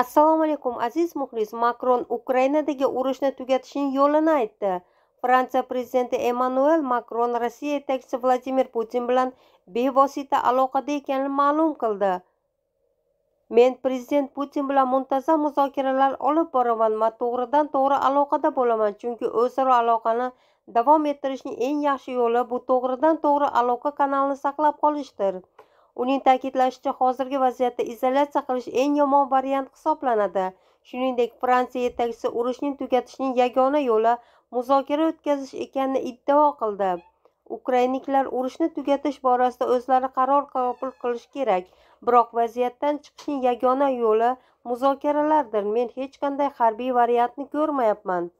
assalomu alaykum aziz muxlis makron ukrainadagi urushni tugatishning yo'lini aytdi fransiya prezidenti emmanuel makron rossiya yetakchisi vladimir putin bilan bevosita aloqada ekanini ma'lum qildi men prezident putin bilan muntazam muzokaralar olib boraman va to'g'ridan to'g'ri aloqada bo'laman chunki o'zaro aloqani davom ettirishning eng yaxshi yo'li bu to'g'ridan to'g'ri aloqa kanalini saqlab qolishdir uning ta'kidlashicha hozirgi vaziyatda izolyatsiya qilish eng yomon variant hisoblanadi shuningdek fransiya yetakchisi urushni tugatishning yagona yo'li muzokara o'tkazish ekanini iddao qildi ukrainaliklar urushni tugatish borasida o'zlari qaror qabul qilish kerak biroq vaziyatdan chiqishning yagona yo'li muzokaralardir men hech qanday harbiy variantni ko'rmayapman